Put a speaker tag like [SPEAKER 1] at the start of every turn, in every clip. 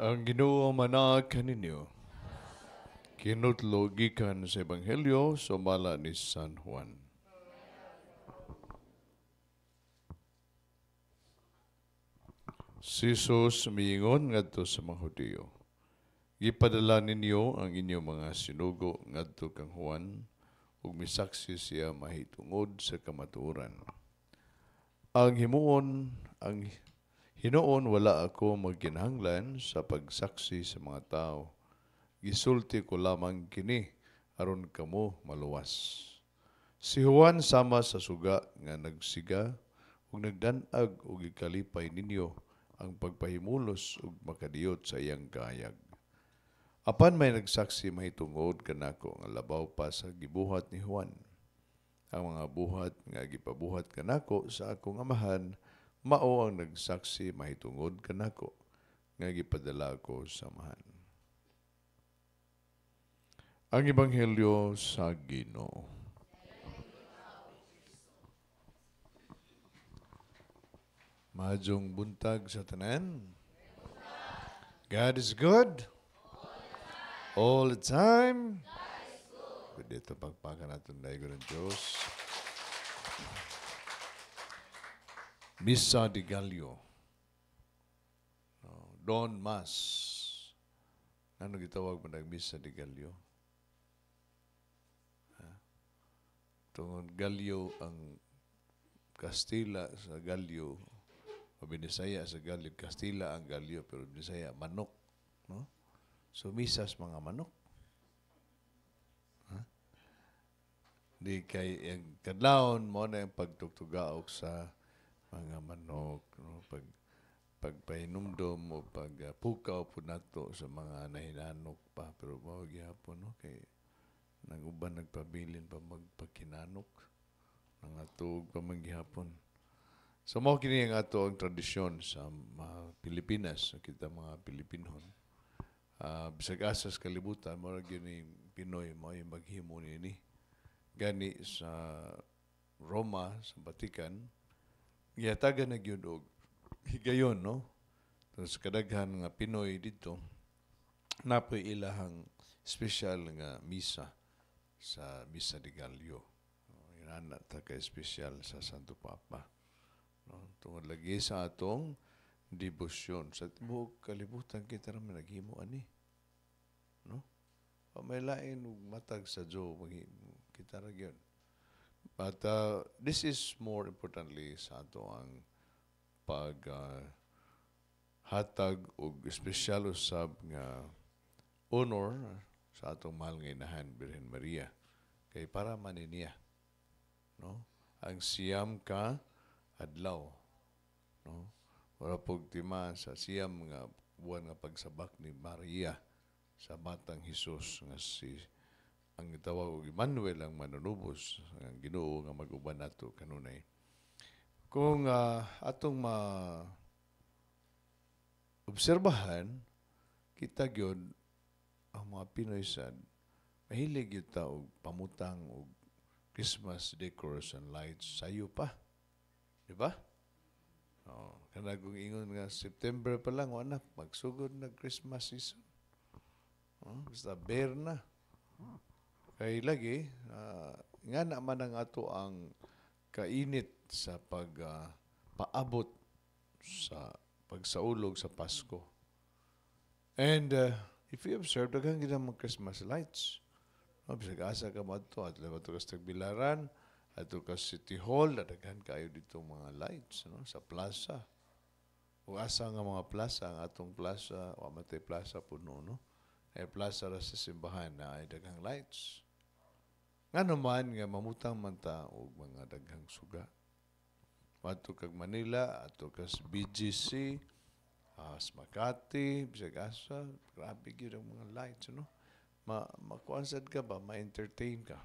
[SPEAKER 1] Ang ginoo mana kaninyo. Kinutlo gikan sa Ebanghelyo sa mala ni San Juan. Si Jesus miingon ngadto sa mga Hudiyo. Gipadala ninyo ang inyong mga sinugo ngadto kang Juan ug misaksi siya mahitungod sa kamaturan. Ang himuon ang Hinoon wala ako magginhanglan sa pagsaksi sa mga tao. Gisulti ko lamang kini aron kamo maluwas. Si Juan sama sa suga nga nagsiga ug nagdanag og ikalipay ninyo ang pagpahimulos ug makadiyot sa iyang gayag. Apan may nagsaksi mahitungod kanako nga labaw pa sa gibuhat ni Juan. Ang mga buhat nga gipabuhat kanako sa akong amahan mao ang nagsaksi mahitungod kanako nga gipadala ko sa mahan. Ang Ebanghelyo sa Ginoo. Mahadong buntag sa tanan. God is good. All the time. All the time. Pwede ito pagpakan natin dahil ko ng Diyos. Diyos. Misa de Gallo, no, Don Mas, ano gitawag mo ng Misa de Gallo? Tungon Gallo ang Kastila sa Gallo, o Binisaya sa Gallo, Kastila ang Gallo, pero Binisaya manok. No? So, misas mga manok. Huh? Di kay ang kadlaon mo na yung pagtugtugaok sa mga manok, no? pag pagpainumdom mo, pagpukaw ah, uh, po nato sa mga nahinanok pa. Pero mawag yapon, no? Kay naguban nagpabilin pa magpagkinanok. Nangatog pa maghihapon. So mo kini ang ato ang tradisyon sa mga Pilipinas, kita mga Pilipino. Uh, ah, bisag asas kalibutan, mara gini Pinoy mo yung maghimo ni Gani sa Roma, sa Batikan, giyatagan na gyud og higayon no tapos kadaghan nga Pinoy dito napoy ilahang special nga misa sa Misa de Gallio. No, Inana ta ka special sa Santo Papa. No, tungod lagi sa atong debosyon sa tibuok kalibutan kita ra naghimo ani. No? Pamay lain matag sa Diyo kita ra gyud. But uh, this is more importantly sa ato ang pag uh, hatag og espesyal usab nga honor sa atong mahal nga inahan Birhen Maria kay para maniniya no ang siyam ka adlaw no wala pog sa siyam nga buwan nga pagsabak ni Maria sa batang Hesus nga si ang gitawag og Emmanuel ang manunubos ang Ginoo nga mag-uban nato kanunay kung uh, atong ma obserbahan kita gyud ang mga Pinoy sad mahilig gyud ta og pamutang og Christmas decors and lights sayo pa di ba oh kana kung ingon nga September pa lang wala magsugod na Christmas season oh, basta bare na Kay eh, lagi, uh, nga naman ang ato ang kainit sa pag uh, paabot sa pagsaulog sa Pasko. And uh, if you observe, daghang gina mga Christmas lights. No, oh, bisag asa ka mo ito, at labat ka bilaran, ato ka City Hall, dadaghan kayo dito mga lights no, sa plaza. O asa nga mga plaza, ang atong plaza, o amate plaza puno, no? Ay eh, plaza ra sa simbahan na ay daghang lights. Nga naman nga mamutang man ta og mga daghang suga. Mato kag Manila, ato kas BGC, as Makati, bisag asa, grabe gyud ang mga lights no. Ma makuansad ka ba, ma-entertain ka.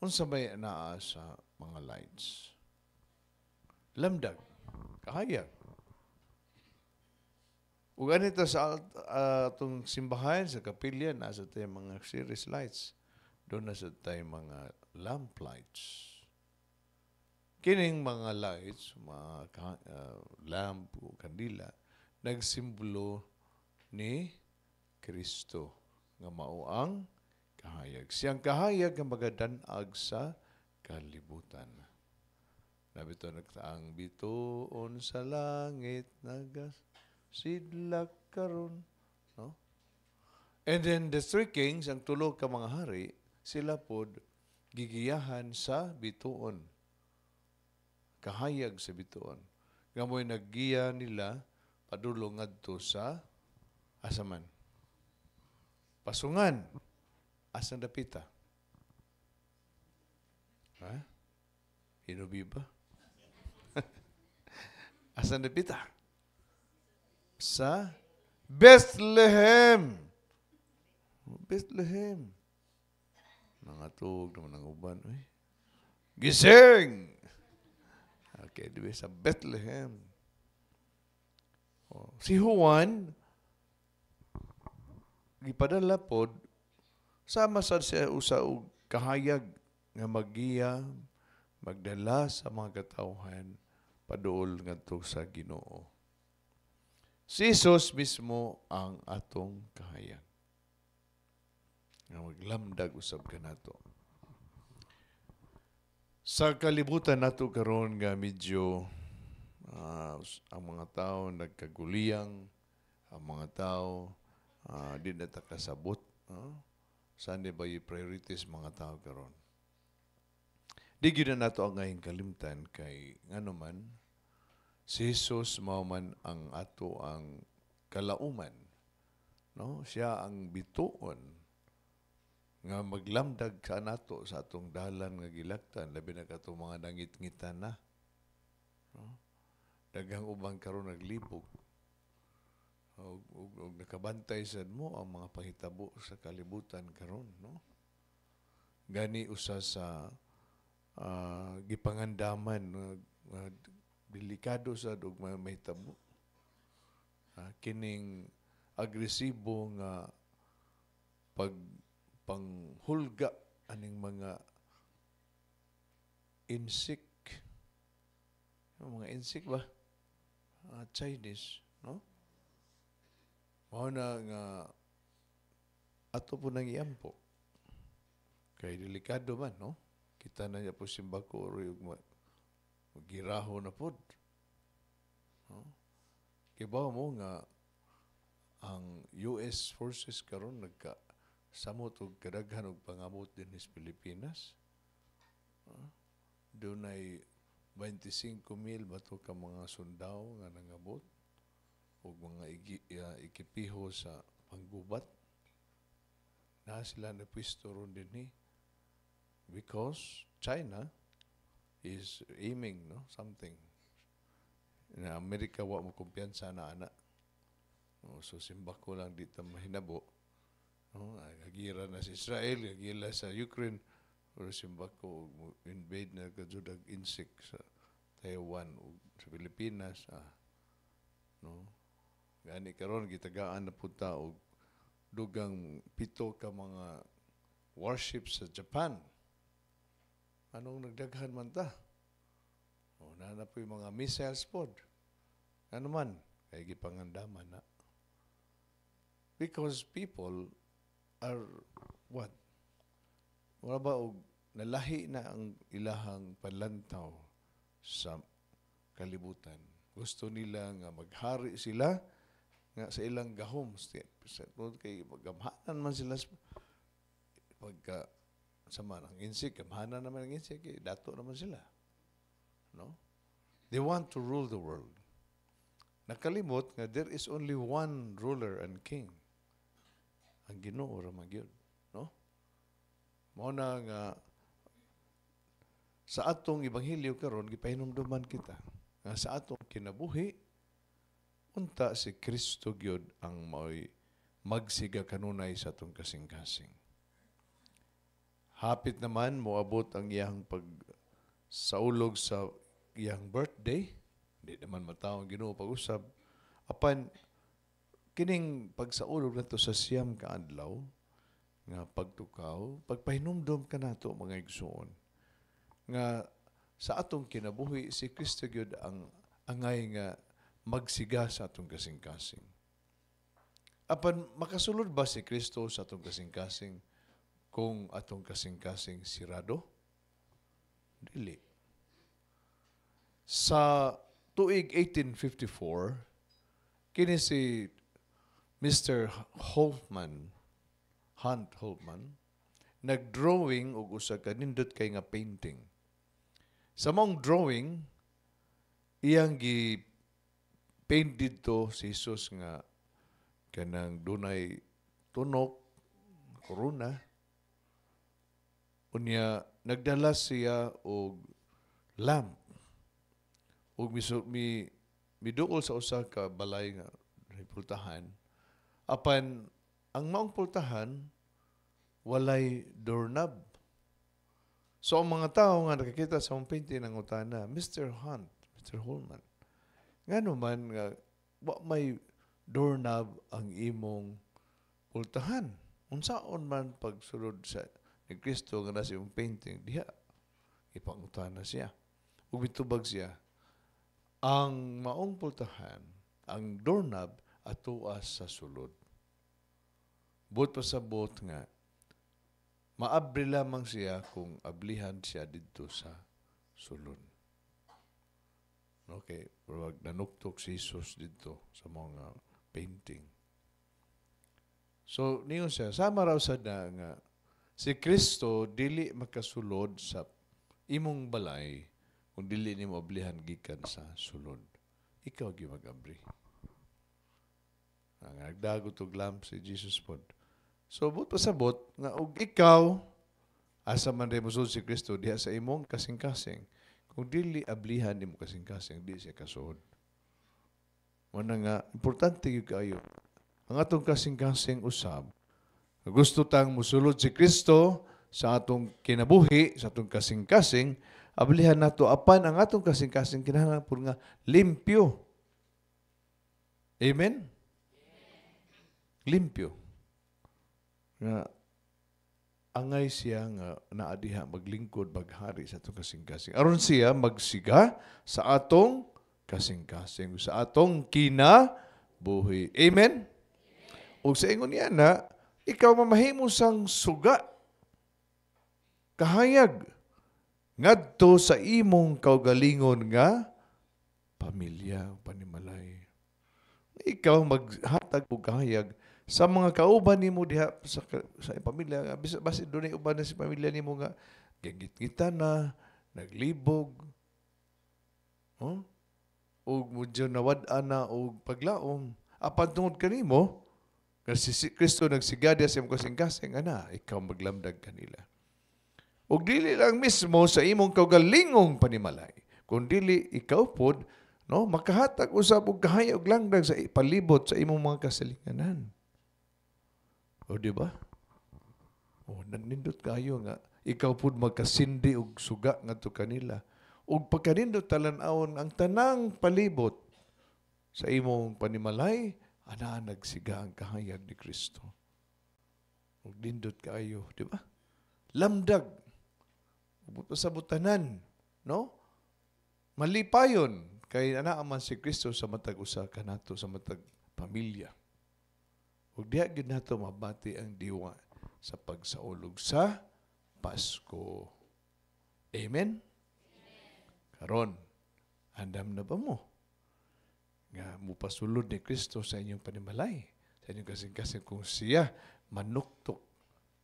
[SPEAKER 1] Unsa may naa sa mga lights? Lamdag, kahayag. Ug ani ta sa atong ah, uh, simbahan sa kapilya na sa mga series lights. Doon na sa tay mga lamp lights. Kining mga lights, mga uh, lamp o kandila nagsimbolo ni Kristo nga mao ang kahayag. Siyang kahayag nga magadanag sa kalibutan. Nabito to nagtaang bituon sa langit nagas sidlak karon. No? And then the three kings, ang tulog ka mga hari, sila pod gigiyahan sa bituon. Kahayag sa bituon. Ngamoy naggiya nila padulong adto sa asaman. Pasungan asang dapita. Ha? Hinubi ba? asang dapita sa Bethlehem. Bethlehem. Nangatog naman ang uban. Uy. Gising! Okay, di ba? Sa Bethlehem. Oh. Si Juan, gipadala pod, sama sa siya usa og kahayag nga magiya, magdala sa mga katawhan, paduol ngadto sa Ginoo. Si Jesus mismo ang atong kahayan. Nga maglamdag usab ka nato. Sa kalibutan nato karon nga medyo uh, ang mga tao nagkaguliyang, ang mga tao uh, di natakasabot. Uh, saan ba yung priorities mga tao karon? Di gina nato ang ngayon kalimtan kay nga naman, Si Jesus mao man ang ato ang kalauman. No? Siya ang bituon nga maglamdag sa nato sa atong dalan nga gilaktan labi na kato mga nangit na no? daghang ubang karon naglibog og, og, og nakabantay sad mo ang mga pahitabo sa kalibutan karon no gani usa sa uh, gipangandaman uh, uh, delikado sa og may tabo. Ha? Ah, kining agresibo nga pag panghulga aning mga insik mga insik ba uh, Chinese no mao na nga ato po nang iampo kay delikado man no kita na niya po simbako or Giraho na pod. No? Kibaw mo nga ang US forces karon nagka samot og kadaghan og pangamot din sa Pilipinas. No? Doon ay 25 mil bato ka mga sundao nga nangabot o mga igi, uh, ikipiho sa panggubat na sila na pwesto ron din ni because China is aiming, no? Something. In America, wa mo kumpiyansa na anak. No, so simbak ko lang dito mahinabo. No, nagira na sa Israel, nagira sa Ukraine. Pero simbak ko, invade na kadudag insik sa Taiwan sa Pilipinas. Ah. No? Gani karon gitagaan na punta og dugang pito ka mga warships sa Japan. Anong nagdaghan man ta? O, nana po yung mga missiles pod. Ano man, kay gipangandaman na. Because people are what? Wala ba og nalahi na ang ilahang panlantaw sa kalibutan. Gusto nila nga maghari sila nga sa ilang gahom. Sa kay magamhanan man sila pagka sama ng insik, kamhana naman ng insik, eh, dato naman sila. No? They want to rule the world. Nakalimot nga there is only one ruler and king. Ang Ginoo ra magyud, no? Mao na nga sa atong ebanghelyo karon gipahinumduman kita nga sa atong kinabuhi unta si Kristo gyud ang mao'y magsiga kanunay sa atong kasing-kasing. Hapit naman mo abot ang iyang pag saulog sa iyang birthday. Hindi naman mataw ang Ginoo pag-usab. Apan kining pagsaulog nato sa siyam kaadlaw, nga pagtukaw, pagpahinumdom ka nato mga igsuon nga sa atong kinabuhi si Kristo gyud ang angay nga magsiga sa atong kasing-kasing. Apan makasulod ba si Kristo sa atong kasing-kasing? kung atong kasing-kasing sirado? Dili. Sa tuig 1854, kini si Mr. Holtman, Hunt Holtman, nagdrawing og usa ka nindot kay nga painting. Sa mong drawing, iyang gi paint didto si Jesus nga kanang dunay tunok, corona, Unya, nagdala siya og lamp. Og miso, mi, miduol sa usa ka balay nga pultahan. Apan, ang maong pultahan, walay doorknob. So ang mga tao nga nakakita sa mong painting ng utana, Mr. Hunt, Mr. Holman, nga naman nga, wa may doorknob ang imong pultahan. Unsaon man pagsulod sa ni Kristo nga na siyang painting diha ipangutan na siya ug mitubag siya ang maong pultahan ang doorknob atua sa sulod buot pa sa buot nga maabri lamang siya kung ablihan siya didto sa sulod okay wag nanuktok si Jesus didto sa mga painting so niyo siya sama raw sa na nga Si Kristo dili makasulod sa imong balay kung dili nimo ablihan gikan sa sulod. Ikaw gyud mag Ang nagdagot og lamp si Jesus pod. So but pasabot nga og ikaw asa man rin musulod si Kristo diha sa imong kasing-kasing. Kung dili ablihan nimo kasing-kasing, di siya kasuod. Wala nga, importante yung kayo. Ang atong kasing-kasing usab, gusto tang musulod si Kristo sa atong kinabuhi, sa atong kasing-kasing, ablihan nato apan ang atong kasing-kasing kinahanglan pur nga limpyo. Amen. Limpyo. Nga angay siya nga naadiha maglingkod maghari sa atong kasing-kasing. Aron siya magsiga sa atong kasing-kasing sa atong kinabuhi. Amen. Ug sa ingon niya na ikaw mamahimo sang suga kahayag ngadto sa imong kaugalingon nga pamilya panimalay. Ikaw maghatag og kahayag sa mga kauban nimo diha sa, sa pamilya bisan basi dunay uban na si pamilya nimo nga gigitgitan na naglibog oh huh? og mudyo nawad-an na og paglaom apan tungod kanimo nga si Kristo nagsigada sa kasing-kasing, ana, ikaw maglamdag kanila. O dili lang mismo sa imong kaugalingong panimalay, dili ikaw pod, no, makahatag usab og kahaya og langdag sa palibot sa imong mga kasalinganan. O di ba? O nanindot kayo nga ikaw pod magkasindi og suga ngadto kanila. Og pagkanindot talan-awon ang tanang palibot sa imong panimalay, Ana, nagsiga ang kahayag ni Kristo. Magdindot kayo, di ba? Lamdag. Pasabutanan. No? Malipayon pa yun. Kay anaaman si Kristo sa matag usa kanato sa matag pamilya. Ug diya gid nato mabati ang diwa sa pagsaulog sa Pasko. Amen? Amen. Karon, andam na ba mo? nga mupasulod ni Kristo sa inyong panimalay, sa inyong kasing-kasing kung siya manuktok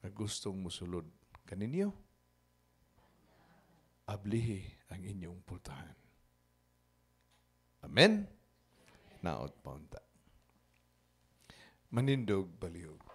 [SPEAKER 1] na gustong musulod kaninyo. Ablihi ang inyong pultahan. Amen? Naot paunta. Manindog baliog.